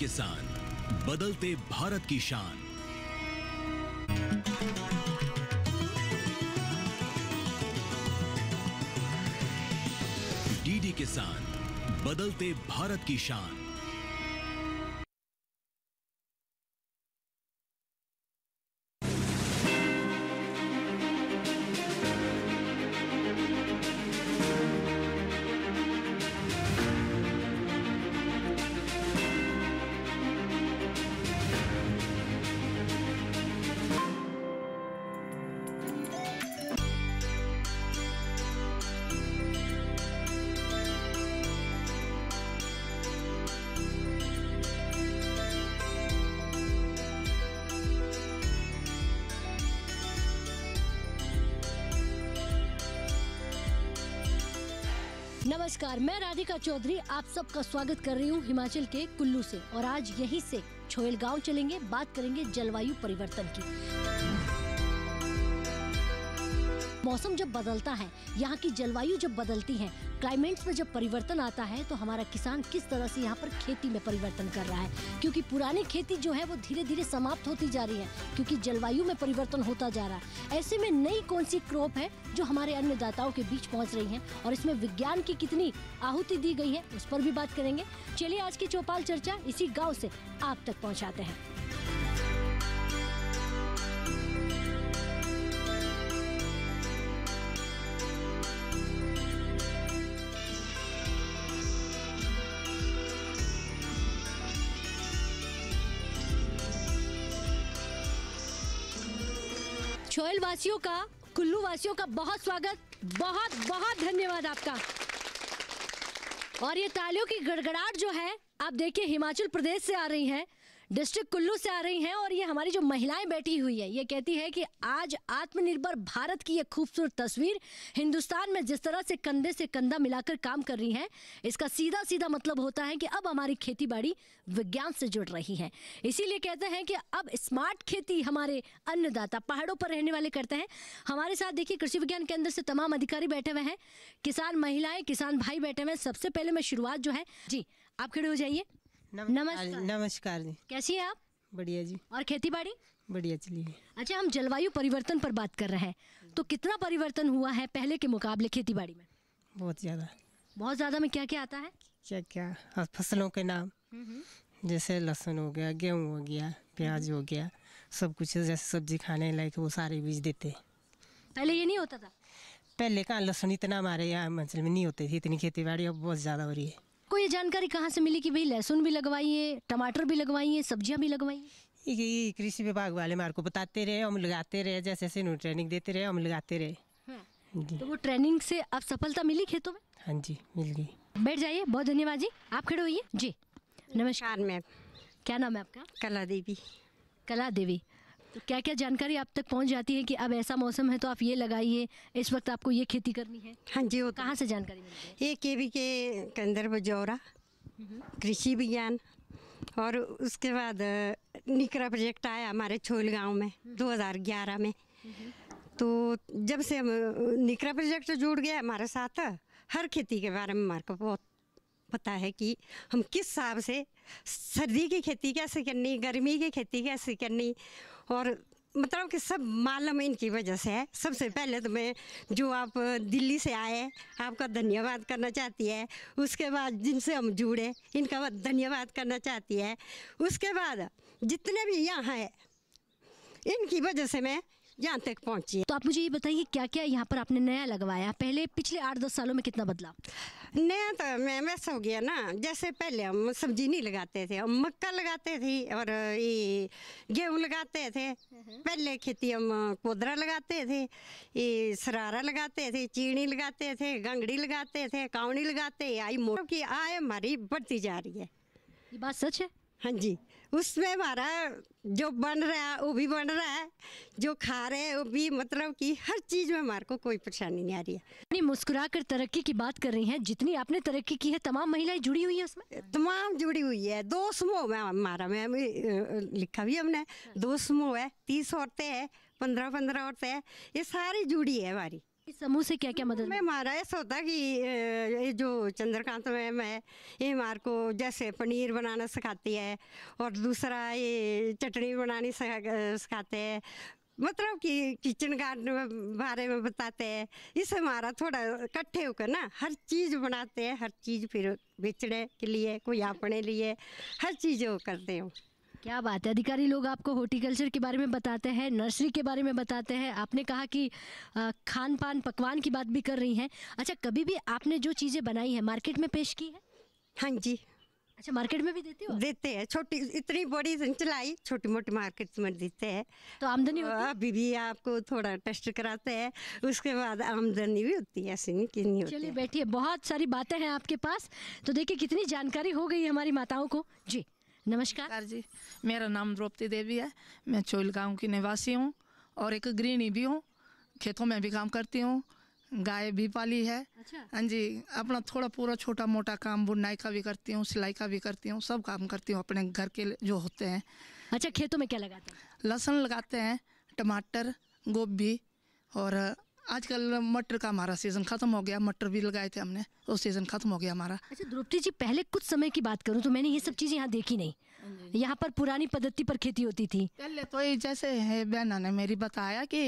किसान बदलते भारत की शान डीडी किसान बदलते भारत की शान नमस्कार मैं राधिका चौधरी आप सबका स्वागत कर रही हूँ हिमाचल के कुल्लू से और आज यहीं से छोयल गांव चलेंगे बात करेंगे जलवायु परिवर्तन की मौसम जब बदलता है यहाँ की जलवायु जब बदलती है क्लाइमेट में जब परिवर्तन आता है तो हमारा किसान किस तरह से यहाँ पर खेती में परिवर्तन कर रहा है क्योंकि पुरानी खेती जो है वो धीरे धीरे समाप्त होती जा रही है क्योंकि जलवायु में परिवर्तन होता जा रहा है ऐसे में नई कौन सी क्रॉप है जो हमारे अन्नदाताओं के बीच पहुँच रही है और इसमें विज्ञान की कितनी आहुति दी गई है उस पर भी बात करेंगे चलिए आज की चौपाल चर्चा इसी गाँव ऐसी आप तक पहुँचाते हैं वासियों का कुल्लू वासियों का बहुत स्वागत बहुत बहुत धन्यवाद आपका और ये तालियों की गड़गड़ाहट जो है आप देखिए हिमाचल प्रदेश से आ रही है डिस्ट्रिक्ट कुल्लू से आ रही हैं और ये हमारी जो महिलाएं बैठी हुई है ये कहती है कि आज आत्मनिर्भर भारत की ये खूबसूरत तस्वीर हिंदुस्तान में जिस तरह से कंधे से कंधा मिलाकर काम कर रही हैं इसका सीधा सीधा मतलब होता है कि अब हमारी खेती बाड़ी विज्ञान से जुड़ रही है इसीलिए कहते हैं कि अब स्मार्ट खेती हमारे अन्नदाता पहाड़ों पर रहने वाले करते हैं हमारे साथ देखिए कृषि विज्ञान केंद्र से तमाम अधिकारी बैठे हुए हैं किसान महिलाएं किसान भाई बैठे हुए हैं सबसे पहले मैं शुरुआत जो है जी आप खड़े हो जाइए नमस्कार नमस्कार जी कैसी है आप बढ़िया जी और खेती बाड़ी बढ़िया चलिए अच्छा हम जलवायु परिवर्तन पर बात कर रहे हैं तो कितना परिवर्तन हुआ है पहले के मुकाबले खेती बाड़ी में बहुत ज़्यादा बहुत ज़्यादा में क्या क्या आता है क्या क्या हाँ, फसलों के नाम हम्म, हम्म। जैसे लहसुन हो गया गेहूँ हो गया प्याज हो गया सब कुछ जैसे सब्जी खाने लायक वो सारे बीज देते पहले ये नहीं होता था पहले कहाँ लहसुन इतना हमारे यहाँ हिमाचल में नहीं होते थे इतनी खेती बाड़ी अब बहुत ज़्यादा हो रही है आपको ये जानकारी कहाँ से मिली कि भाई लहसुन भी लगवाइए टमाटर भी लगवाइए सब्जियाँ भी लगवाइए ये कृषि विभाग वाले मार को बताते रहे हम लगाते रहे जैसे जैसे ट्रेनिंग देते रहे हम लगाते रहे हाँ। तो वो ट्रेनिंग से आप सफलता मिली खेतों में हाँ जी मिल गई बैठ जाइए बहुत धन्यवाद जी आप खड़े होइए जी नमस्कार मैम क्या नाम है आपका कला देवी कला देवी क्या क्या जानकारी आप तक पहुँच जाती है कि अब ऐसा मौसम है तो आप ये लगाइए इस वक्त आपको ये खेती करनी है हाँ जी वो तो कहाँ से जानकारी मिलती है ये के वी के कंदर बजौरा कृषि विज्ञान और उसके बाद निकरा प्रोजेक्ट आया हमारे छोल गांव में 2011 में तो जब से हम निकरा प्रोजेक्ट जुड़ गया हमारे साथ हर खेती के बारे में हमारे को बहुत पता है कि हम किस हिसाब से सर्दी की खेती कैसे करनी गर्मी की खेती कैसे करनी और मतलब कि सब मालूम इनकी वजह से है सबसे पहले तो मैं जो आप दिल्ली से आए आपका धन्यवाद करना चाहती है उसके बाद जिनसे हम जुड़े इनका धन्यवाद करना चाहती है उसके बाद जितने भी यहाँ है इनकी वजह से मैं यहाँ तक पहुँची तो आप मुझे ये बताइए क्या क्या यहाँ पर आपने नया लगवाया पहले पिछले आठ दस सालों में कितना बदलाव नया तो मैं वैसा हो गया ना जैसे पहले हम सब्जी नहीं लगाते थे हम मक्का लगाते थे और ये गेहूँ लगाते थे हम्म। पहले खेती हम कोदरा लगाते थे ये सरारा लगाते थे चीनी लगाते थे गंगड़ी लगाते थे कावड़ी लगाते आई मोटर की आय हमारी बढ़ती जा रही है ये बात सच है हाँ जी उसमें हमारा जो बन रहा है वो भी बन रहा है जो खा रहे हैं वो भी मतलब कि हर चीज़ में हमारे को कोई परेशानी नहीं आ रही है अपनी मुस्कुरा कर तरक्की की बात कर रही हैं जितनी आपने तरक्की की है तमाम महिलाएं जुड़ी हुई हैं उसमें तमाम जुड़ी हुई है दो समूह में हमारा मैं लिखा भी हमने दो समूह है तीस औरतें हैं पंद्रह पंद्रह औरतें हैं ये सारी जुड़ी है हमारी इस समूह से क्या क्या मदद हमारा ऐसा होता कि ये जो चंद्रकांत मैम है ये हमारे को जैसे पनीर बनाना सिखाती है और दूसरा ये चटनी बनानी सिखाते हैं मतलब कि किचन गार्डन बारे में बताते हैं इससे हमारा थोड़ा इकट्ठे होकर ना हर चीज़ बनाते हैं हर चीज़ फिर बेचने के लिए कोई अपने लिए हर चीज़ वो करते हो क्या बात है अधिकारी लोग आपको हॉर्टिकल्चर के बारे में बताते हैं नर्सरी के बारे में बताते हैं आपने कहा कि खान पान पकवान की बात भी कर रही हैं अच्छा कभी भी आपने जो चीज़ें बनाई हैं मार्केट में पेश की है हाँ जी अच्छा मार्केट में भी देते हो देते हैं छोटी इतनी बड़ी चलाई छोटी मोटी मार्केट में देते हैं तो आमदनी अभी भी आपको थोड़ा टेस्ट कराते हैं उसके बाद आमदनी भी होती है ऐसी नहीं कि नहीं होती चलिए बैठिए बहुत सारी बातें हैं आपके पास तो देखिए कितनी जानकारी हो गई हमारी माताओं को जी नमस्कार जी मेरा नाम द्रौपदी देवी है मैं चोल गांव की निवासी हूँ और एक गृहिणी भी हूँ खेतों में भी काम करती हूँ गाय भी पाली है अच्छा हाँ जी अपना थोड़ा पूरा छोटा मोटा काम बुनाई का भी करती हूँ सिलाई का भी करती हूँ सब काम करती हूँ अपने घर के जो होते हैं अच्छा खेतों में क्या लगाते हैं लहसुन लगाते हैं टमाटर गोभी और आजकल मटर का हमारा सीज़न ख़त्म हो गया मटर भी लगाए थे हमने वो तो सीज़न ख़त्म हो गया हमारा अच्छा द्रौपदी जी पहले कुछ समय की बात करूँ तो मैंने ये सब चीज़ें यहाँ देखी नहीं यहाँ पर पुरानी पद्धति पर खेती होती थी पहले तो ये जैसे है बहना ने मेरी बताया कि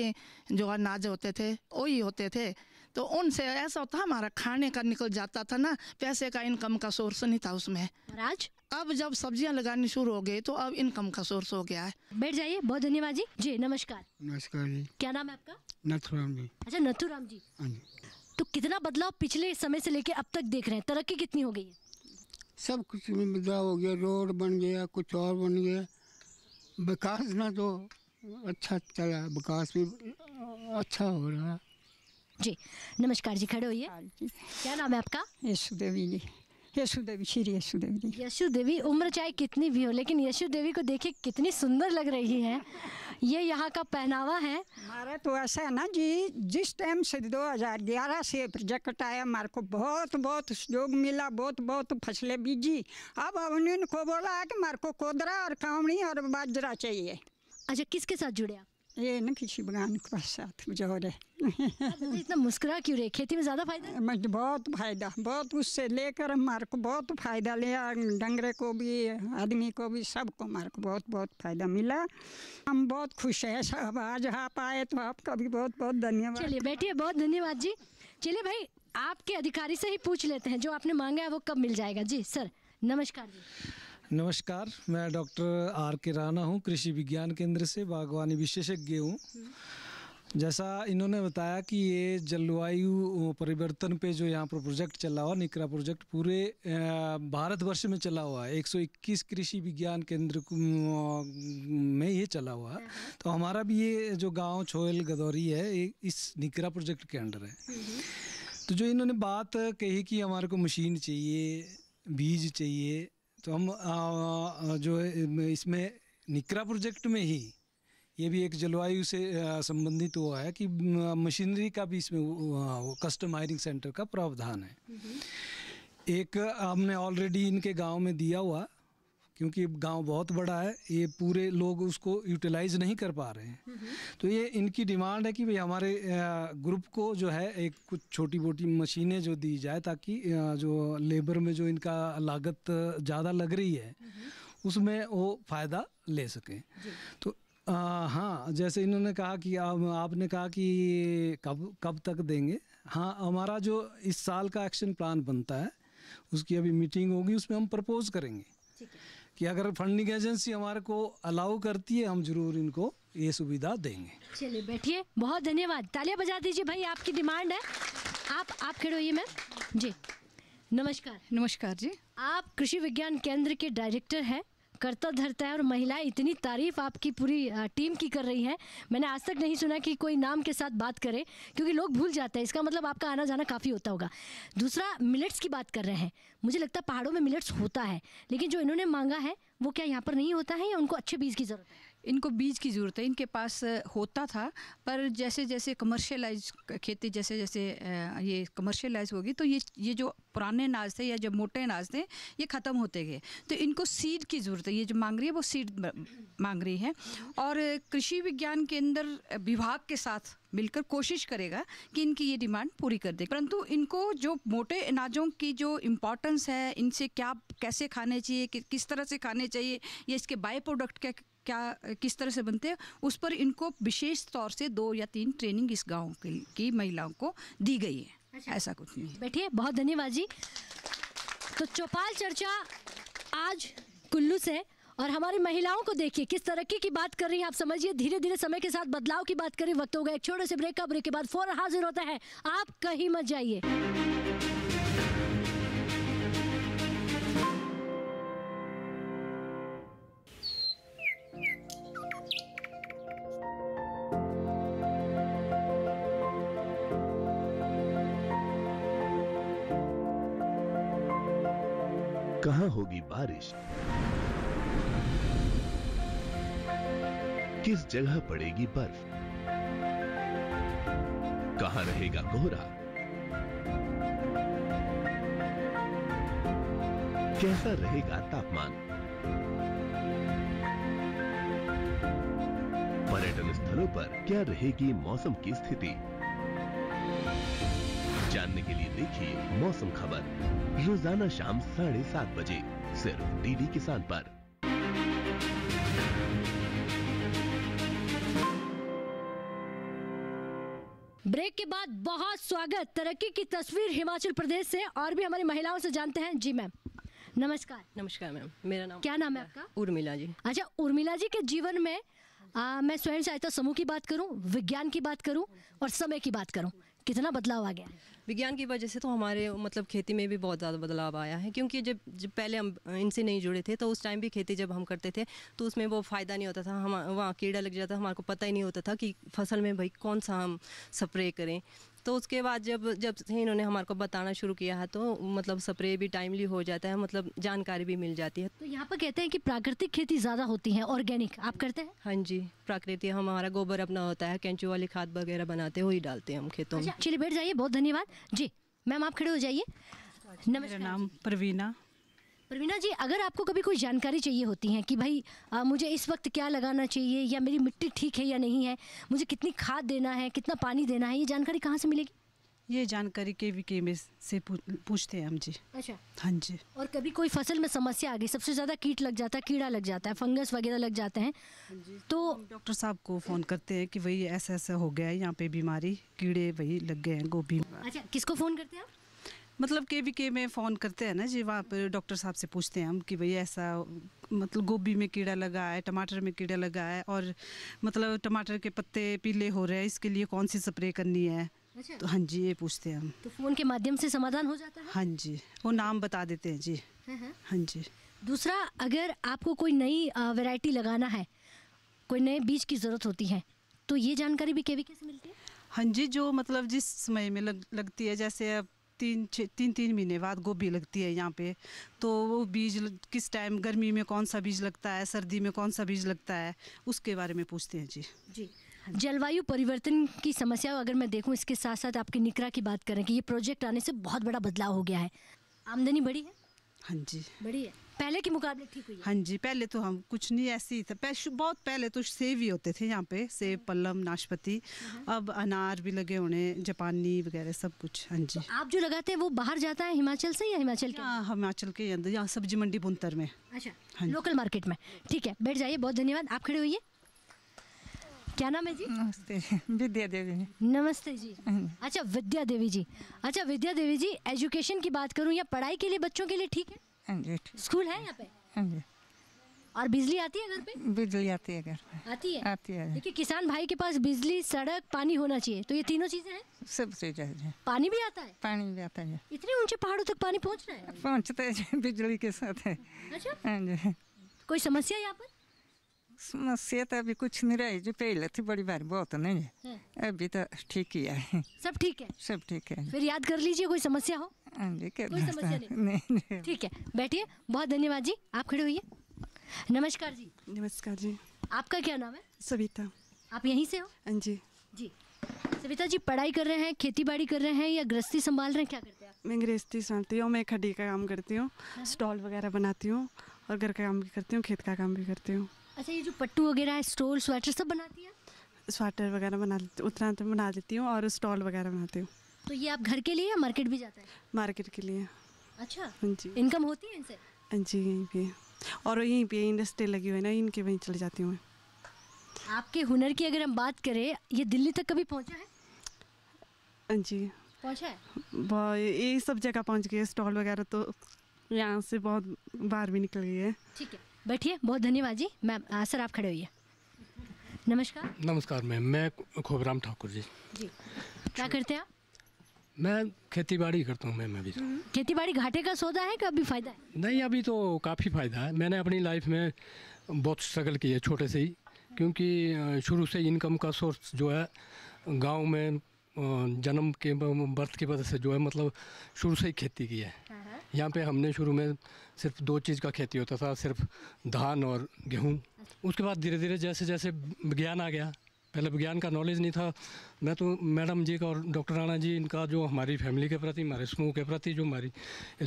जो अनाज होते थे वही होते थे तो उनसे ऐसा होता हमारा खाने का निकल जाता था ना पैसे का इनकम का सोर्स नहीं था उसमें राज अब जब सब्जियां लगानी शुरू हो गई तो अब इनकम का सोर्स हो गया है बैठ जाइए बहुत धन्यवाद जी जी नमस्कार नमस्कार जी क्या नाम है आपका नथुराम जी अच्छा नथुराम जी हाँ जी तो कितना बदलाव पिछले समय से लेके अब तक देख रहे हैं तरक्की कितनी हो गई है सब कुछ में बदलाव हो गया रोड बन गया कुछ और बन गया विकास ना तो अच्छा चला विकास भी अच्छा हो रहा जी नमस्कार जी खड़े होइए क्या नाम है आपका यशु देवी जी यशु देवी श्री यशु देवी यशु देवी उम्र चाहे कितनी भी हो लेकिन यशु देवी को देखिए कितनी सुंदर लग रही है ये यहाँ का पहनावा है हमारा तो ऐसा है ना जी जिस टाइम से 2011 से प्रोजेक्ट आया हमारे को बहुत बहुत सहयोग मिला बहुत बहुत फसलें बीजी अब उन्होंने को बोला कि हमारे को कोदरा और कावड़ी और बाजरा चाहिए अच्छा किसके साथ जुड़े आप ये ना किसी बगान के पास साथ जो रहे इतना मुस्कुरा क्यों रहे खेती में ज़्यादा फायदा मुझे बहुत फायदा बहुत उससे लेकर हमारे को बहुत फायदा लिया डंगरे को भी आदमी को भी सबको हमारे को बहुत बहुत फायदा मिला हम बहुत खुश है सब आज आप आए तो आपका भी बहुत बहुत धन्यवाद चलिए बैठिए बहुत धन्यवाद जी चलिए भाई आपके अधिकारी से ही पूछ लेते हैं जो आपने मांगा है वो कब मिल जाएगा जी सर नमस्कार जी नमस्कार मैं डॉक्टर आर के राणा हूँ कृषि विज्ञान केंद्र से बागवानी विशेषज्ञ हूँ जैसा इन्होंने बताया कि ये जलवायु परिवर्तन पे जो यहाँ पर प्रोजेक्ट चला हुआ निकरा प्रोजेक्ट पूरे भारतवर्ष में चला हुआ है 121 कृषि विज्ञान केंद्र में ये चला हुआ तो हमारा भी ये जो गांव छोयल गदौरी है इस निकरा प्रोजेक्ट के अंडर है तो जो इन्होंने बात कही कि हमारे को मशीन चाहिए बीज चाहिए तो हम आ, जो इसमें निकरा प्रोजेक्ट में ही ये भी एक जलवायु से संबंधित हुआ है कि मशीनरी का भी इसमें कस्टम हायरिंग सेंटर का प्रावधान है हम्म। एक हमने ऑलरेडी इनके गांव में दिया हुआ क्योंकि गांव बहुत बड़ा है ये पूरे लोग उसको यूटिलाइज नहीं कर पा रहे हैं तो ये इनकी डिमांड है कि भाई हमारे ग्रुप को जो है एक कुछ छोटी मोटी मशीनें जो दी जाए ताकि जो लेबर में जो इनका लागत ज़्यादा लग रही है उसमें वो फ़ायदा ले सकें तो आ, हाँ जैसे इन्होंने कहा कि आ, आपने कहा कि कब कब तक देंगे हाँ हमारा जो इस साल का एक्शन प्लान बनता है उसकी अभी मीटिंग होगी उसमें हम प्रपोज़ करेंगे कि अगर फंडिंग एजेंसी हमारे को अलाउ करती है हम जरूर इनको ये सुविधा देंगे चलिए बैठिए बहुत धन्यवाद तालियां बजा दीजिए भाई आपकी डिमांड है आप आप खड़े मैम जी नमस्कार नमस्कार जी आप कृषि विज्ञान केंद्र के डायरेक्टर हैं करता धरता है और महिलाएं इतनी तारीफ आपकी पूरी टीम की कर रही हैं मैंने आज तक नहीं सुना कि कोई नाम के साथ बात करे क्योंकि लोग भूल जाते हैं इसका मतलब आपका आना जाना काफ़ी होता होगा दूसरा मिलेट्स की बात कर रहे हैं मुझे लगता है पहाड़ों में मिलेट्स होता है लेकिन जो इन्होंने मांगा है वो क्या यहाँ पर नहीं होता है या उनको अच्छे बीज की ज़रूरत है इनको बीज की ज़रूरत है इनके पास होता था पर जैसे जैसे कमर्शलाइज खेती जैसे जैसे ये कमर्शियलाइज होगी तो ये ये जो पुराने अनाज थे या जो मोटे अनाज थे ये ख़त्म होते गए तो इनको सीड की ज़रूरत है ये जो मांग रही है वो सीड मांग रही है और कृषि विज्ञान के अंदर विभाग के साथ मिलकर कोशिश करेगा कि इनकी ये डिमांड पूरी कर दे परंतु इनको जो मोटे अनाजों की जो इम्पोर्टेंस है इनसे क्या कैसे खाने चाहिए कि, किस तरह से खाने चाहिए या इसके बाय प्रोडक्ट क्या क्या किस तरह से बनते हैं उस पर इनको विशेष तौर से दो या तीन ट्रेनिंग इस गाँव की महिलाओं को दी गई है अच्छा। ऐसा कुछ नहीं बैठिए बहुत धन्यवाद जी तो चौपाल चर्चा आज कुल्लू से और हमारी महिलाओं को देखिए किस तरक्की की बात कर रही है आप समझिए धीरे धीरे समय के साथ बदलाव की बात कर रही वक्त होगा एक छोटे से ब्रेक का ब्रेक के बाद फौरन हाजिर होता है आप कहीं मत जाइए कहां होगी बारिश किस जगह पड़ेगी बर्फ कहां रहेगा कोहरा कैसा रहेगा तापमान पर्यटन स्थलों पर क्या रहेगी मौसम की स्थिति देखिए मौसम खबर रोजाना शाम साढ़े सात बजे सिर्फ डीडी किसान पर ब्रेक के बाद बहुत स्वागत तरक्की की तस्वीर हिमाचल प्रदेश से और भी हमारी महिलाओं से जानते हैं जी मैम नमस्कार नमस्कार मैम मेरा नाम क्या नाम है आपका उर्मिला जी अच्छा उर्मिला जी के जीवन में आ, मैं स्वयं सहायता समूह की बात करूं विज्ञान की बात करूं और समय की बात करूं कितना बदलाव आ गया विज्ञान की वजह से तो हमारे मतलब खेती में भी बहुत ज़्यादा बदलाव आया है क्योंकि जब जब पहले हम इनसे नहीं जुड़े थे तो उस टाइम भी खेती जब हम करते थे तो उसमें वो फ़ायदा नहीं होता था हम वहाँ कीड़ा लग जाता हमारे को पता ही नहीं होता था कि फसल में भाई कौन सा हम स्प्रे करें तो उसके बाद जब जब से इन्होंने हमारे को बताना शुरू किया है तो मतलब स्प्रे भी टाइमली हो जाता है मतलब जानकारी भी मिल जाती है तो यहाँ पर कहते हैं कि प्राकृतिक खेती ज़्यादा होती है ऑर्गेनिक आप करते हैं हाँ जी प्राकृतिक हमारा गोबर अपना होता है कैंचू वाली खाद वगैरह बनाते हुए डालते हैं हम खेतों में अच्छा, चलिए बैठ जाइए बहुत धन्यवाद जी मैम आप खड़े हो जाइए नमस्कार नाम प्रवीणा प्रवीणा जी अगर आपको कभी कोई जानकारी चाहिए होती है कि भाई आ, मुझे इस वक्त क्या लगाना चाहिए या मेरी मिट्टी ठीक है या नहीं है मुझे कितनी खाद देना है कितना पानी देना है ये जानकारी कहाँ से मिलेगी ये जानकारी के वी के में से पूछते हैं हम जी अच्छा हाँ जी और कभी कोई फसल में समस्या आ गई सबसे ज़्यादा कीट लग जाता है कीड़ा लग जाता है फंगस वगैरह लग जाते हैं हाँ तो डॉक्टर साहब को फ़ोन करते हैं कि भाई ऐसा ऐसा हो गया है यहाँ पे बीमारी कीड़े वही लग गए हैं गोभी अच्छा किसको फ़ोन करते हैं आप मतलब के वी के में फ़ोन करते हैं ना जी वहाँ पर डॉक्टर साहब से पूछते हैं हम कि भाई ऐसा मतलब गोभी में कीड़ा लगा है टमाटर में कीड़ा लगा है और मतलब टमाटर के पत्ते पीले हो रहे हैं इसके लिए कौन सी स्प्रे करनी है अच्छा। तो हाँ जी ये पूछते हैं हम तो फ़ोन के माध्यम से समाधान हो जाता है हाँ जी वो नाम बता देते हैं जी हाँ, हाँ।, हाँ जी दूसरा अगर आपको कोई नई वैरायटी लगाना है कोई नए बीज की ज़रूरत होती है तो ये जानकारी भी केवी के से मिलती है हाँ जी जो मतलब जिस समय में लग, लगती है जैसे अब तीन छः तीन तीन महीने बाद गोभी लगती है यहाँ पे तो वो बीज किस टाइम गर्मी में कौन सा बीज लगता है सर्दी में कौन सा बीज लगता है उसके बारे में पूछते हैं जी जी जलवायु परिवर्तन की समस्या अगर मैं देखूँ इसके साथ साथ आपकी निकरा की बात करें कि ये प्रोजेक्ट आने से बहुत बड़ा बदलाव हो गया है आमदनी बड़ी है हाँ जी बड़ी है पहले के मुकाबले ठीक हुई हाँ जी पहले तो हम कुछ नहीं ऐसे ही था बहुत पहले तो सेब ही होते थे यहाँ पे सेब हम्म। पल्लम नाशपति हम्म। अब अनार भी लगे होने जापानी वगैरह सब कुछ हाँ जी तो आप जो लगाते हैं वो बाहर जाता है हिमाचल से या हिमाचल के हिमाचल के अंदर यहाँ सब्जी मंडी बुनतर में अच्छा लोकल हाँ मार्केट में ठीक है बैठ जाइए बहुत धन्यवाद आप खड़े हुई क्या नाम है जी नमस्ते विद्या देवी नमस्ते हाँ जी अच्छा विद्या देवी जी अच्छा विद्या देवी जी एजुकेशन की बात करूँ या पढ़ाई के लिए बच्चों के लिए ठीक है स्कूल है यहाँ पे और बिजली आती है घर पे बिजली आती है घर पे आती है आती है देखिए किसान भाई के पास बिजली सड़क पानी होना चाहिए तो ये तीनों चीजें हैं सब चीजें हैं पानी भी आता है पानी भी आता है इतने ऊंचे पहाड़ों तक पानी पहुँच रहा है पहुँचते बिजली के साथ है अच्छा हाँ कोई समस्या यहाँ पर समस्या तो अभी कुछ नहीं रही जो पहले थी बड़ी बार बहुत नहीं है हाँ। अभी तो ठीक ही है सब ठीक है सब ठीक है फिर याद कर लीजिए कोई समस्या हो हाँ कोई समस्या नहीं ठीक है बैठिए बहुत धन्यवाद जी आप खड़े हुई नमस्कार जी नमस्कार जी आपका क्या नाम है सविता आप यहीं से हो हाँ जी जी सविता जी पढ़ाई कर रहे हैं खेती बाड़ी कर रहे हैं या गृहस्थी संभाल रहे हैं क्या करते हैं मैं गृहस्थी संभालती हूँ मैं खड्डी का काम करती हूँ स्टॉल वगैरह बनाती हूँ और घर का काम भी करती हूँ खेत का काम भी करती हूँ अच्छा ये जो पट्टू वगैरह है स्टोल स्वेटर सब बनाती है स्वेटर वगैरह बना उतना तो बना देती हूँ और स्टॉल वगैरह बनाती हूँ तो ये आप घर के लिए या मार्केट भी जाते हैं मार्केट के लिए अच्छा हाँ जी इनकम होती है इनसे हाँ जी यहीं पे और यहीं पे इंडस्ट्री लगी हुई है ना इनके वहीं चले जाती हूँ आपके हुनर की अगर हम बात करें ये दिल्ली तक कभी पहुँचा है हाँ जी पहुँचा है ये सब जगह पहुँच गए स्टॉल वगैरह तो यहाँ से बहुत बाहर भी निकल गई है ठीक है बैठिए बहुत धन्यवाद जी मैम सर आप खड़े होइए नमस्कार नमस्कार मैम मैं खोबराम ठाकुर जी जी क्या करते हैं आप मैं खेती बाड़ी करता हूँ मैम अभी तो। हम्म। खेती बाड़ी घाटे का सौदा है कि अभी फ़ायदा है नहीं अभी तो काफ़ी फ़ायदा है मैंने अपनी लाइफ में बहुत स्ट्रगल की है छोटे से ही क्योंकि शुरू से इनकम का सोर्स जो है गांव में जन्म के बर्थ की वजह से जो है मतलब शुरू से ही खेती की है हाँ। यहाँ पे हमने शुरू में सिर्फ दो चीज़ का खेती होता था सिर्फ धान और गेहूँ अच्छा। उसके बाद धीरे धीरे जैसे जैसे विज्ञान आ गया पहले विज्ञान का नॉलेज नहीं था मैं तो मैडम जी का और डॉक्टर राणा जी इनका जो हमारी फैमिली के प्रति हमारे समूह के प्रति जो हमारी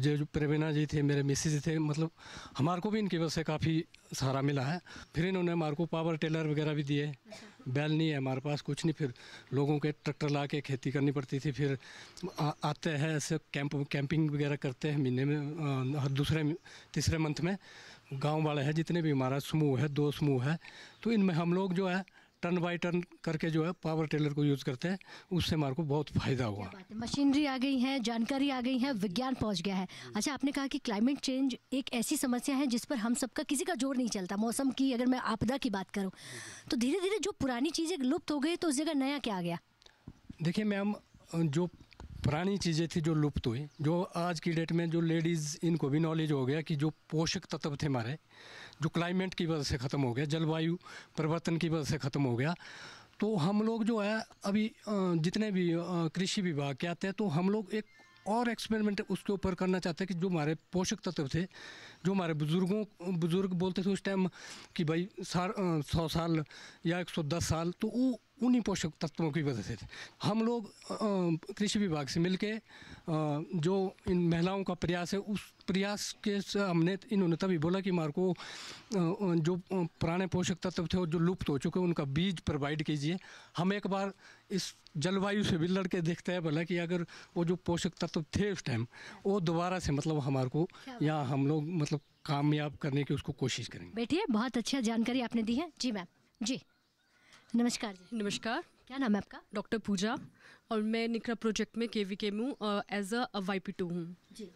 जो प्रवीणा जी थे मेरे मिसेज थे मतलब हमारे को भी इनकी वजह से काफ़ी सहारा मिला है फिर इन्होंने हमारे को पावर टेलर वगैरह भी दिए बैल नहीं है हमारे पास कुछ नहीं फिर लोगों के ट्रैक्टर ला के खेती करनी पड़ती थी फिर आते हैं ऐसे कैंप कैंपिंग वगैरह करते हैं महीने में हर दूसरे तीसरे मंथ में गाँव वाले हैं जितने भी हमारा समूह है दो समूह है तो इनमें हम लोग जो है टन बाय टन करके जो है पावर टेलर को यूज़ करते हैं उससे हमारे को बहुत फ़ायदा हुआ मशीनरी आ गई है जानकारी आ गई है विज्ञान पहुंच गया है अच्छा आपने कहा कि क्लाइमेट चेंज एक ऐसी समस्या है जिस पर हम सबका किसी का जोर नहीं चलता मौसम की अगर मैं आपदा की बात करूँ तो धीरे धीरे जो पुरानी चीज़ें लुप्त हो गई तो उस जगह नया क्या आ गया देखिए मैम जो पुरानी चीज़ें थी जो लुप्त हुई जो आज की डेट में जो लेडीज़ इनको भी नॉलेज हो गया कि जो पोषक तत्व थे हमारे जो क्लाइमेट की वजह से ख़त्म हो गया जलवायु परिवर्तन की वजह से ख़त्म हो गया तो हम लोग जो है अभी जितने भी कृषि विभाग के आते हैं तो हम लोग एक और एक्सपेरिमेंट उसके ऊपर करना चाहते हैं कि जो हमारे पोषक तत्व थे जो हमारे बुज़ुर्गों बुज़ुर्ग बोलते थे उस टाइम कि भाई सार सौ साल या एक सौ दस साल तो वो उन्हीं पोषक तत्वों की वजह से हम लोग कृषि विभाग से मिलके जो इन महिलाओं का प्रयास है उस प्रयास के हमने इन्होंने तभी बोला कि हमारे को जो पुराने पोषक तत्व थे और जो लुप्त हो चुके हैं उनका बीज प्रोवाइड कीजिए हम एक बार इस जलवायु से भी लड़के देखते हैं भला कि अगर वो जो पोषक तत्व थे उस टाइम वो दोबारा से मतलब हमारे को या हम लोग मतलब कामयाब करने की उसको कोशिश करेंगे बैठिए बहुत अच्छा जानकारी आपने दी है जी मैम जी नमस्कार जी नमस्कार क्या नाम है आपका डॉक्टर पूजा और मैं निखरा प्रोजेक्ट में K V K as a Y P two हूँ जी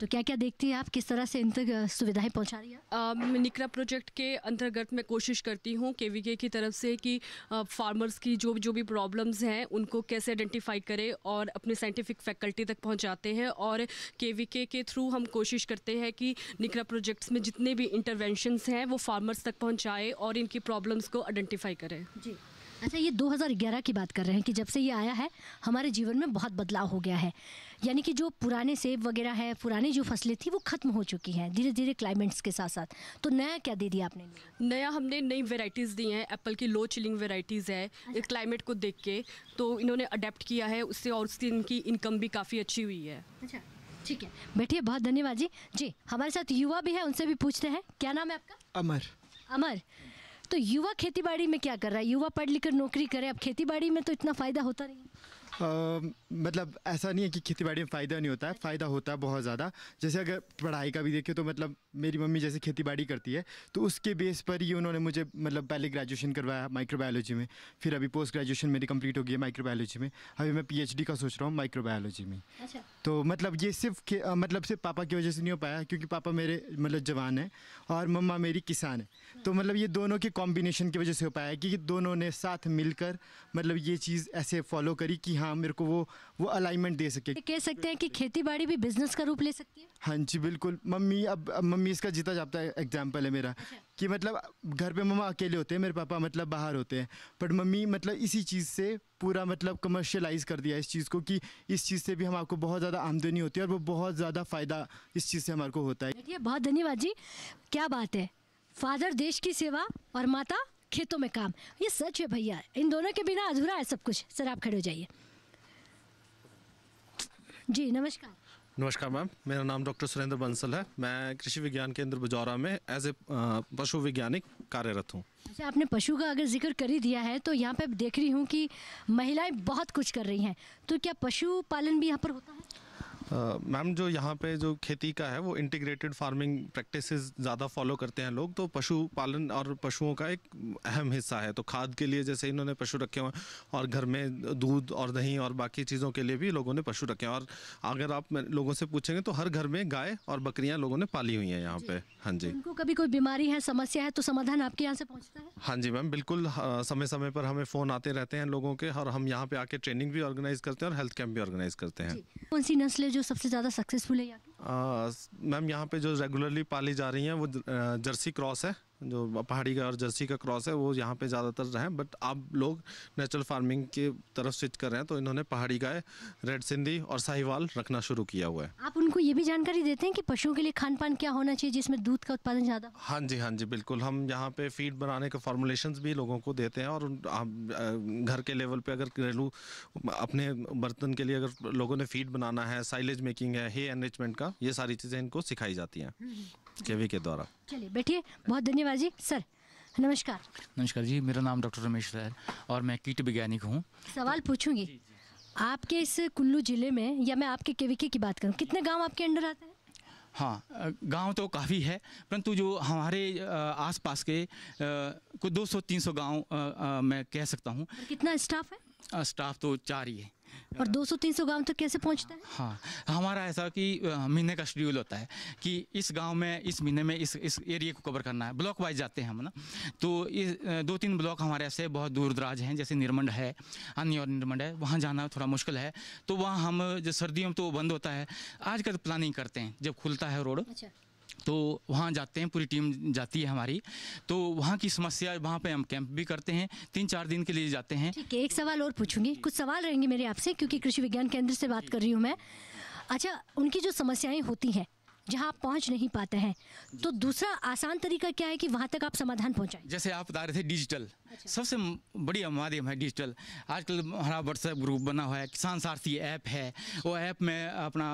तो क्या क्या देखती हैं आप किस तरह से इन तक सुविधाएं पहुंचा रही हैं निकरा प्रोजेक्ट के अंतर्गत मैं कोशिश करती हूँ के की तरफ से कि फार्मर्स की जो जो भी प्रॉब्लम्स हैं उनको कैसे आइडेंटिफाई करें और अपने साइंटिफिक फैकल्टी तक पहुँचाते हैं और के के थ्रू हम कोशिश करते हैं कि निकरा प्रोजेक्ट्स में जितने भी इंटरवेंशनस हैं वो फार्मर्स तक पहुँचाएँ और इनकी प्रॉब्लम्स को आइडेंटिफाई करें जी अच्छा ये 2011 की बात कर रहे हैं कि जब से ये आया है हमारे जीवन में बहुत बदलाव हो गया है यानी कि जो पुराने सेब वगैरह है पुरानी जो फसलें थी वो ख़त्म हो चुकी हैं धीरे धीरे क्लाइमेट्स के साथ साथ तो नया क्या दे दिया आपने नया हमने नई वेराइटीज़ दी हैं एप्पल की लो चिलिंग वेराइटीज़ है अच्छा। क्लाइमेट को देख के तो इन्होंने अडेप्ट किया है उससे और उसकी इनकी इनकम भी काफ़ी अच्छी हुई है अच्छा ठीक है बैठिए बहुत धन्यवाद जी जी हमारे साथ युवा भी है उनसे भी पूछते हैं क्या नाम है आपका अमर अमर तो युवा खेतीबाड़ी में क्या कर रहा है युवा पढ़ लिख कर नौकरी करे अब खेतीबाड़ी में तो इतना फायदा होता नहीं मतलब ऐसा नहीं है कि खेतीबाड़ी में फ़ायदा नहीं होता है फ़ायदा होता है बहुत ज़्यादा जैसे अगर पढ़ाई का भी देखें तो मतलब मेरी मम्मी जैसे खेतीबाड़ी करती है तो उसके बेस पर ही उन्होंने मुझे मतलब पहले ग्रेजुएशन करवाया माइक्रोबायोलॉजी में फिर अभी पोस्ट ग्रेजुएशन मेरी कंप्लीट हो गई है माइक्रोबायोलॉजी में अभी मैं पी का सोच रहा हूँ माइक्रोबायोलॉजी में अच्छा। तो मतलब ये सिर्फ मतलब सिर्फ पापा की वजह से नहीं हो पाया क्योंकि पापा मेरे मतलब जवान है और मम्मा मेरी किसान है हाँ। तो मतलब ये दोनों के कॉम्बिनेशन की वजह से हो पाया कि दोनों ने साथ मिलकर मतलब ये चीज़ ऐसे फॉलो करी कि हाँ हाँ मेरे को वो वो अलाइनमेंट दे सके कह सकते हैं कि खेती बाड़ी भी बिजनेस का रूप ले सकती है हाँ जी बिल्कुल मम्मी अब अब मम्मी इसका जीता जाता है एग्जाम्पल है मेरा अच्छा। कि मतलब घर पे मम्मा अकेले होते हैं मेरे पापा मतलब बाहर होते हैं बट मम्मी मतलब इसी चीज़ से पूरा मतलब कमर्शलाइज कर दिया इस चीज़ को कि इस चीज़ से भी हम आपको बहुत ज़्यादा आमदनी होती है और वो बहुत ज़्यादा फ़ायदा इस चीज़ से हमारे को होता है बहुत धन्यवाद जी क्या बात है फादर देश की सेवा और माता खेतों में काम ये सच है भैया इन दोनों के बिना अधूरा है सब कुछ सर आप खड़े हो जाइए जी नमस्कार नमस्कार मैम मेरा नाम डॉक्टर सुरेंद्र बंसल है मैं कृषि विज्ञान केंद्र बजौरा में एज ए पशु वैज्ञानिक कार्यरत हूँ अच्छा आपने पशु का अगर जिक्र कर ही दिया है तो यहाँ पे देख रही हूँ कि महिलाएं बहुत कुछ कर रही हैं तो क्या पशु पालन भी यहाँ पर होता है मैम जो यहाँ पे जो खेती का है वो इंटीग्रेटेड फार्मिंग प्रैक्टिसेस ज़्यादा फॉलो करते हैं लोग तो पशु पालन और पशुओं का एक अहम हिस्सा है तो खाद के लिए जैसे इन्होंने पशु रखे हुए हैं और घर में दूध और दही और बाकी चीज़ों के लिए भी लोगों ने पशु रखे हैं और अगर आप लोगों से पूछेंगे तो हर घर में गाय और बकरियाँ लोगों ने पाली हुई हैं यहाँ पे हाँ जी उनको कभी कोई बीमारी है समस्या है तो समाधान आपके यहाँ से पहुँचता है हाँ जी मैम बिल्कुल समय समय पर हमें फ़ोन आते रहते हैं लोगों के और हम यहाँ पे आके ट्रेनिंग भी ऑर्गेनाइज करते हैं और हेल्थ कैंप भी ऑर्गेनाइज करते हैं कौन सी नस्लें जो जो सबसे ज़्यादा सक्सेसफुल है यहाँ मैम यहाँ पे जो रेगुलरली पाली जा रही हैं वो जर्सी क्रॉस है जो पहाड़ी का और जर्सी का क्रॉस है वो यहाँ पे ज़्यादातर रहे बट आप लोग नेचुरल फार्मिंग की तरफ स्विच कर रहे हैं तो इन्होंने पहाड़ी गाय रेड सिंधी और साहिवाल रखना शुरू किया हुआ है आप उनको ये भी जानकारी देते हैं कि पशुओं के लिए खान पान क्या होना चाहिए जिसमें दूध का उत्पादन ज़्यादा हाँ जी हाँ जी बिल्कुल हम यहाँ पे फीड बनाने के फॉर्मुलेशन भी लोगों को देते हैं और घर के लेवल पर अगर घरेलू अपने बर्तन के लिए अगर लोगों ने फीड बनाना है साइलेज मेकिंग है हे एनरिचमेंट का ये सारी चीज़ें इनको सिखाई जाती हैं हम्म। केवी के द्वारा चलिए बैठिए बहुत धन्यवाद जी सर नमस्कार नमस्कार जी मेरा नाम डॉक्टर रमेश है और मैं कीट वैज्ञानिक हूँ सवाल पूछूंगी आपके इस कुल्लू ज़िले में या मैं आपके केवीके की बात करूँ कितने गांव आपके अंडर आते हैं हाँ गांव तो काफ़ी है परंतु जो हमारे आसपास के कुछ 200-300 गांव मैं कह सकता हूँ कितना स्टाफ है स्टाफ तो चार ही है और 200-300 गांव तक कैसे पहुंचता है हाँ हमारा ऐसा कि महीने का शेड्यूल होता है कि इस गांव में इस महीने में इस इस एरिया को कवर करना है ब्लॉक वाइज जाते हैं हम ना तो इस दो तीन ब्लॉक हमारे ऐसे बहुत दूर दराज हैं जैसे निर्मंड है अन्य और निर्मंड है वहाँ जाना थोड़ा मुश्किल है तो वहाँ हम जो सर्दियों में तो बंद होता है आज कल तो प्लानिंग करते हैं जब खुलता है रोड अच्छा। तो वहाँ जाते हैं पूरी टीम जाती है हमारी तो वहाँ की समस्या वहाँ पे हम कैंप भी करते हैं तीन चार दिन के लिए जाते हैं ठीक है एक सवाल और पूछूंगी कुछ सवाल रहेंगे मेरे आपसे क्योंकि कृषि विज्ञान केंद्र से बात कर रही हूँ मैं अच्छा उनकी जो समस्याएं होती हैं जहाँ आप पहुँच नहीं पाते हैं तो दूसरा आसान तरीका क्या है कि वहाँ तक आप समाधान पहुँचाएं जैसे आप बता रहे थे डिजिटल अच्छा। सबसे बढ़िया माध्यम है डिजिटल आजकल हमारा व्हाट्सएप ग्रुप बना हुआ है किसान सारथी ऐप है वो ऐप में अपना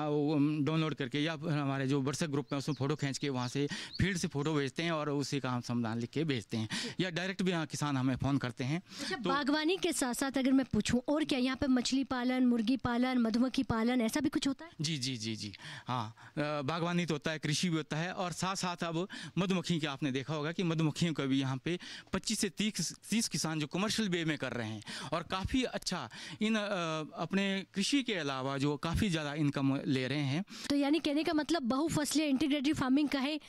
डाउनलोड करके या हमारे जो व्हाट्सएप ग्रुप में उसमें फ़ोटो खींच के वहाँ से फील्ड से फ़ोटो भेजते हैं और उसी का हम समाधान लिख के भेजते हैं या डायरेक्ट भी यहाँ किसान हमें फ़ोन करते हैं अच्छा, तो, बागवानी के साथ साथ अगर मैं पूछूँ और क्या यहाँ पर मछली पालन मुर्गी पालन मधुमक्खी पालन ऐसा भी कुछ होता है जी जी जी जी हाँ बागवानी तो होता है कृषि भी होता है और साथ साथ अब मधुमक्खी का आपने देखा होगा कि मधुमक्खियों का भी यहाँ पे पच्चीस से तीस तीस किसान जो कमर्शियल वे में कर रहे हैं और काफ़ी अच्छा इन अपने कृषि के अलावा जो काफ़ी ज़्यादा इनकम ले रहे हैं तो यानी कहने का मतलब बहुफसलीय इंटीग्रेटेड फार्मिंग कहे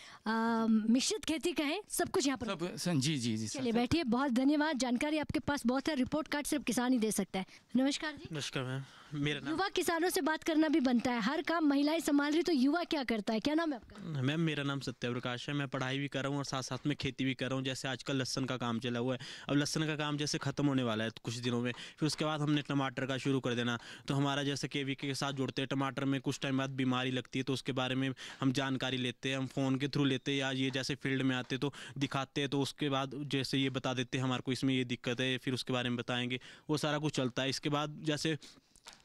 मिश्रित खेती कहे सब कुछ यहाँ पर सब जी जी जी चलिए बैठिए बहुत धन्यवाद जानकारी आपके पास बहुत है रिपोर्ट कार्ड सिर्फ किसान ही दे सकता है नमस्कार जी नमस्कार मैम मेरा नाम युवा किसानों से बात करना भी बनता है हर काम महिलाएं संभाल रही तो युवा क्या करता है क्या नाम है आपका मैम मेरा नाम सत्या प्रकाश है मैं पढ़ाई भी कर रहा हूँ और साथ साथ में खेती भी कर रहा हूँ जैसे आजकल लहसन का काम चला हुआ है अब लहसन का काम जैसे ख़त्म होने वाला है कुछ दिनों में फिर उसके बाद हमने टमाटर का शुरू कर देना तो हमारा जैसे के के साथ जुड़ते हैं टमाटर में कुछ टाइम बाद बीमारी लगती है तो उसके बारे में हम जानकारी लेते हैं हम फ़ोन के थ्रू लेते हैं या ये जैसे फील्ड में आते तो दिखाते हैं तो उसके बाद जैसे ये बता देते हैं हमारे को इसमें ये दिक्कत है फिर उसके बारे में बताएंगे वो सारा कुछ चलता है इसके बाद जैसे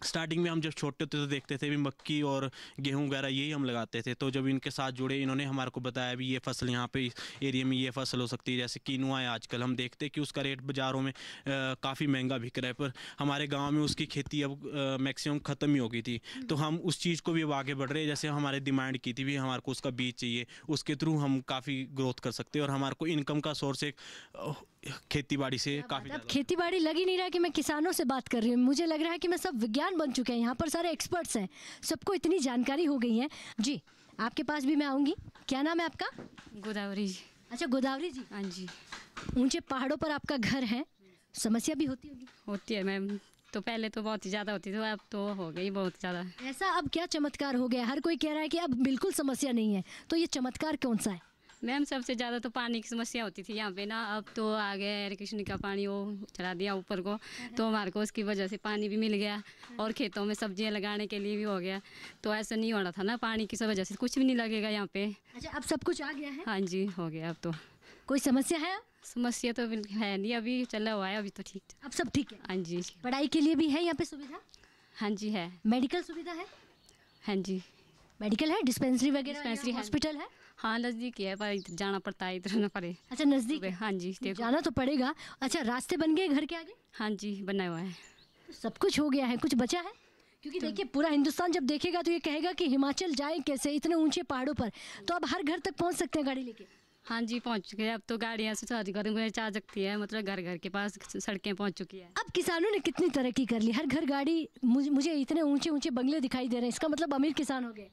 स्टार्टिंग में हम जब छोटे होते तो देखते थे भी मक्की और गेहूं वगैरह यही हम लगाते थे तो जब इनके साथ जुड़े इन्होंने हमारे को बताया भी ये फसल यहाँ पे इस एरिया में ये फसल हो सकती है जैसे कीनुआ है आजकल हम देखते हैं कि उसका रेट बाज़ारों में काफ़ी महंगा बिक रहा है पर हमारे गाँव में उसकी खेती अब मैक्सिमम ख़त्म ही हो गई थी तो हम उस चीज़ को भी अब आगे बढ़ रहे हैं जैसे हमारे डिमांड की थी भी हमारे को उसका बीज चाहिए उसके थ्रू हम काफ़ी ग्रोथ कर सकते हैं और हमारे को इनकम का सोर्स एक खेती बाड़ी से काफी अब खेती बाड़ी लग ही नहीं रहा कि मैं किसानों से बात कर रही हूँ मुझे लग रहा है कि मैं सब विज्ञान बन चुके हैं यहाँ पर सारे एक्सपर्ट्स हैं सबको इतनी जानकारी हो गई है जी आपके पास भी मैं आऊँगी क्या नाम है आपका गोदावरी जी अच्छा गोदावरी जी हाँ जी ऊंचे पहाड़ों पर आपका घर है समस्या भी होती होगी होती है मैम तो पहले तो बहुत ही ज़्यादा होती थी अब तो हो गई बहुत ज़्यादा ऐसा अब क्या चमत्कार हो गया हर कोई कह रहा है कि अब बिल्कुल समस्या नहीं है तो ये चमत्कार कौन सा है मैम सबसे ज़्यादा तो पानी की समस्या होती थी यहाँ पे ना अब तो आ गया एरिकेशन का पानी वो चला दिया ऊपर को तो हमारे को उसकी वजह से पानी भी मिल गया और हाँ। खेतों में सब्जियाँ लगाने के लिए भी हो गया तो ऐसा नहीं हो रहा था ना पानी की वजह से कुछ भी नहीं लगेगा यहाँ पे अच्छा अब सब कुछ आ गया है हाँ जी हो गया अब तो कोई समस्या है समस्या तो है नहीं अभी चला हुआ है अभी तो ठीक अब सब ठीक है हाँ जी पढ़ाई के लिए भी है यहाँ पे सुविधा हाँ जी है मेडिकल सुविधा है हाँ जी मेडिकल है डिस्पेंसरी वगैरह डिस्पेंसरी हाँ हॉस्पिटल है हाँ नज़दीक है पर जाना पड़ता है इधर ना पड़े अच्छा नज़दीक है हाँ जी देखो जाना तो पड़ेगा अच्छा रास्ते बन गए घर के आगे हाँ जी बना हुआ है सब कुछ हो गया है कुछ बचा है क्योंकि तो देखिए पूरा हिंदुस्तान जब देखेगा तो ये कहेगा कि हिमाचल जाए कैसे इतने ऊंचे पहाड़ों पर तो आप हर घर तक पहुंच सकते हैं गाड़ी लेके हाँ जी पहुंच चुके हैं अब तो गाड़ियाँ से सारी घर में जा सकती है मतलब घर घर के पास सड़कें पहुंच चुकी है अब किसानों ने कितनी तरक्की कर ली हर घर गाड़ी मुझे मुझे इतने ऊंचे ऊंचे बंगले दिखाई दे रहे हैं इसका मतलब अमीर किसान हो गए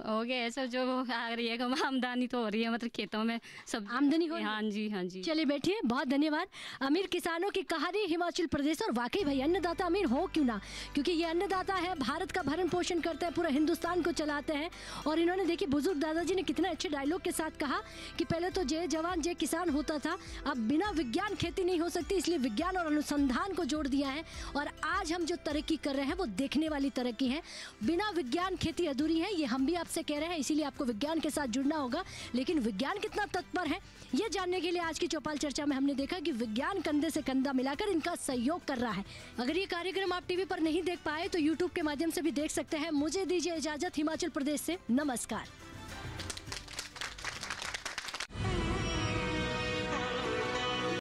हो गया सब जो आ रही है आमदनी तो हो रही है मतलब खेतों में सब आमदनी हो हाँ जी हाँ जी चलिए बैठिए बहुत धन्यवाद अमीर किसानों की कहानी हिमाचल प्रदेश और वाकई भाई अन्नदाता अमीर हो क्यों ना क्योंकि ये अन्नदाता है भारत का भरण पोषण करते हैं पूरा हिंदुस्तान को चलाते हैं और इन्होंने देखिए बुजुर्ग दादाजी ने कितने अच्छे डायलॉग के साथ कहा कि पहले तो जय जवान जय किसान होता था अब बिना विज्ञान खेती नहीं हो सकती इसलिए विज्ञान और अनुसंधान को जोड़ दिया है और आज हम जो तरक्की कर रहे हैं वो देखने वाली तरक्की है बिना विज्ञान खेती अधूरी है ये हम भी आपसे कह रहे हैं इसीलिए आपको विज्ञान के साथ जुड़ना होगा लेकिन विज्ञान कितना तत्पर है ये जानने के लिए आज की चौपाल चर्चा में हमने देखा कि विज्ञान कंधे से कंधा मिलाकर इनका सहयोग कर रहा है अगर ये कार्यक्रम आप टीवी पर नहीं देख पाए तो यूट्यूब के माध्यम से भी देख सकते हैं मुझे दीजिए इजाजत हिमाचल प्रदेश से नमस्कार